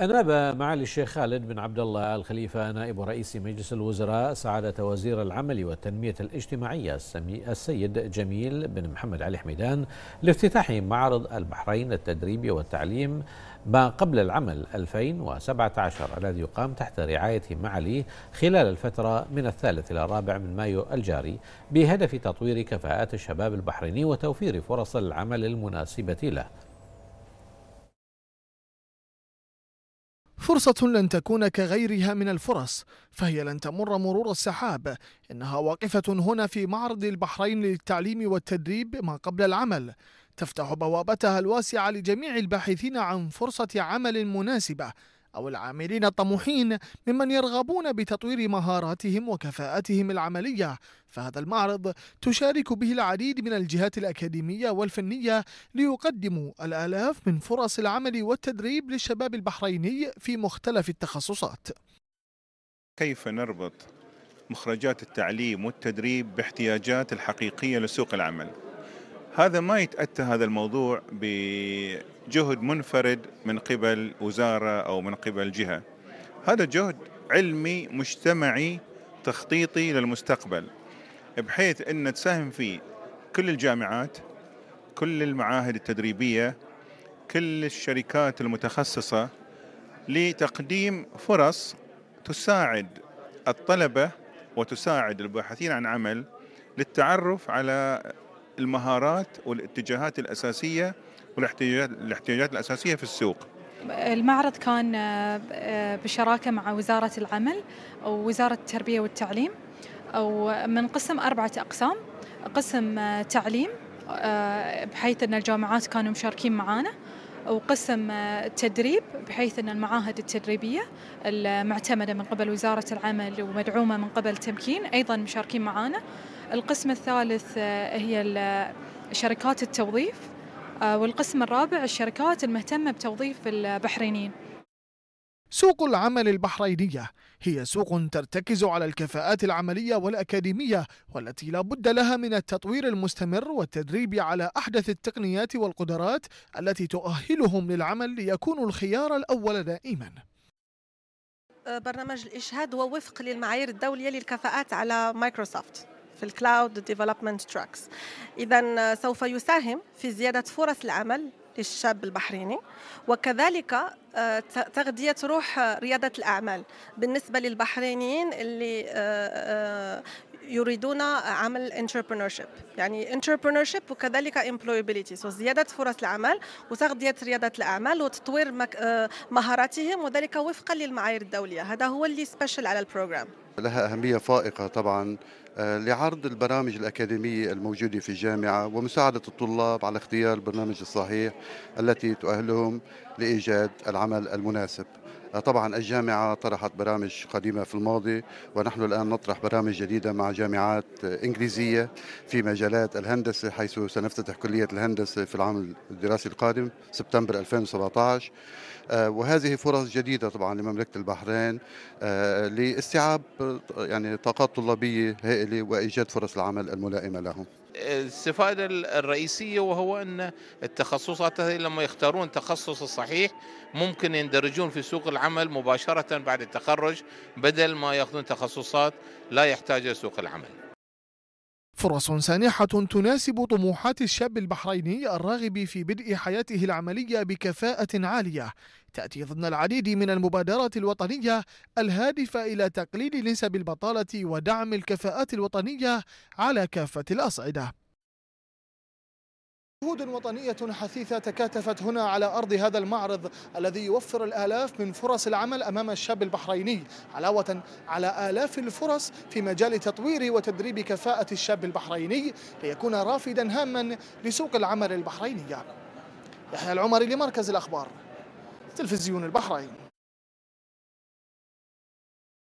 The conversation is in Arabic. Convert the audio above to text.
أناب معالي الشيخ خالد بن عبد الله الخليفة نائب رئيس مجلس الوزراء سعادة وزير العمل والتنمية الاجتماعية السيد جميل بن محمد علي حميدان لافتتاح معرض البحرين التدريبي والتعليم ما قبل العمل 2017 الذي يقام تحت رعاية معالي خلال الفترة من الثالث إلى الرابع من مايو الجاري بهدف تطوير كفاءات الشباب البحريني وتوفير فرص العمل المناسبة له فرصة لن تكون كغيرها من الفرص فهي لن تمر مرور السحاب إنها واقفة هنا في معرض البحرين للتعليم والتدريب ما قبل العمل تفتح بوابتها الواسعة لجميع الباحثين عن فرصة عمل مناسبة أو العاملين الطموحين ممن يرغبون بتطوير مهاراتهم وكفاءتهم العملية فهذا المعرض تشارك به العديد من الجهات الأكاديمية والفنية ليقدموا الآلاف من فرص العمل والتدريب للشباب البحريني في مختلف التخصصات كيف نربط مخرجات التعليم والتدريب باحتياجات الحقيقية لسوق العمل هذا ما يتأتى هذا الموضوع بجهد منفرد من قبل وزارة أو من قبل جهة هذا جهد علمي مجتمعي تخطيطي للمستقبل بحيث أن تساهم فيه كل الجامعات كل المعاهد التدريبية كل الشركات المتخصصة لتقديم فرص تساعد الطلبة وتساعد الباحثين عن عمل للتعرف على المهارات والاتجاهات الاساسيه والاحتياجات الاحتياجات الاساسيه في السوق. المعرض كان آه، آه، بشراكه مع وزاره العمل ووزاره التربيه والتعليم ومن قسم اربعه اقسام قسم آه، تعليم بحيث ان الجامعات كانوا مشاركين معانا وقسم تدريب بحيث ان المعاهد التدريبيه المعتمده من قبل وزاره العمل ومدعومه من قبل تمكين ايضا مشاركين معانا القسم الثالث آه، هي شركات التوظيف آه، والقسم الرابع الشركات المهتمة بتوظيف البحرينيين سوق العمل البحرينية هي سوق ترتكز على الكفاءات العملية والأكاديمية والتي لا بد لها من التطوير المستمر والتدريب على أحدث التقنيات والقدرات التي تؤهلهم للعمل ليكونوا الخيار الأول دائما آه، برنامج الإشهاد هو وفق للمعايير الدولية للكفاءات على مايكروسوفت في الكلاود ديفلوبمنت تراكس اذا سوف يساهم في زياده فرص العمل للشاب البحريني وكذلك آه، تغذية روح آه، ريادة الأعمال بالنسبة للبحرينيين اللي آه، يريدون عمل entrepreneurship يعني entrepreneurship وكذلك employability so زيادة فرص العمل وتغذية ريادة الأعمال وتطوير آه، مهاراتهم وذلك وفقا للمعايير الدولية هذا هو اللي سبيشال على البروجرام لها أهمية فائقة طبعا آه، لعرض البرامج الأكاديمية الموجودة في الجامعة ومساعدة الطلاب على اختيار البرنامج الصحيح التي تؤهلهم لإيجاد العمل المناسب طبعا الجامعة طرحت برامج قديمة في الماضي ونحن الآن نطرح برامج جديدة مع جامعات إنجليزية في مجالات الهندسة حيث سنفتتح كلية الهندسة في العام الدراسي القادم سبتمبر 2017 آه، وهذه فرص جديدة طبعا لمملكة البحرين آه، لاستيعاب يعني طاقات طلابية هائلة وإيجاد فرص العمل الملائمة لهم الاستفادة الرئيسية وهو أن التخصصات هذه لما يختارون التخصص الصحيح ممكن يندرجون في سوق العمل مباشرة بعد التخرج بدل ما يأخذون تخصصات لا يحتاجها سوق العمل فرص سانحة تناسب طموحات الشاب البحريني الراغب في بدء حياته العملية بكفاءة عالية تأتي ضمن العديد من المبادرات الوطنية الهادفة إلى تقليل نسب البطالة ودعم الكفاءات الوطنية على كافة الأصعدة جهود وطنية حثيثة تكاتفت هنا على أرض هذا المعرض الذي يوفر الآلاف من فرص العمل أمام الشاب البحريني علاوة على آلاف الفرص في مجال تطوير وتدريب كفاءة الشاب البحريني ليكون رافدا هاما لسوق العمل البحرينية يحيى العمري لمركز الأخبار تلفزيون البحرين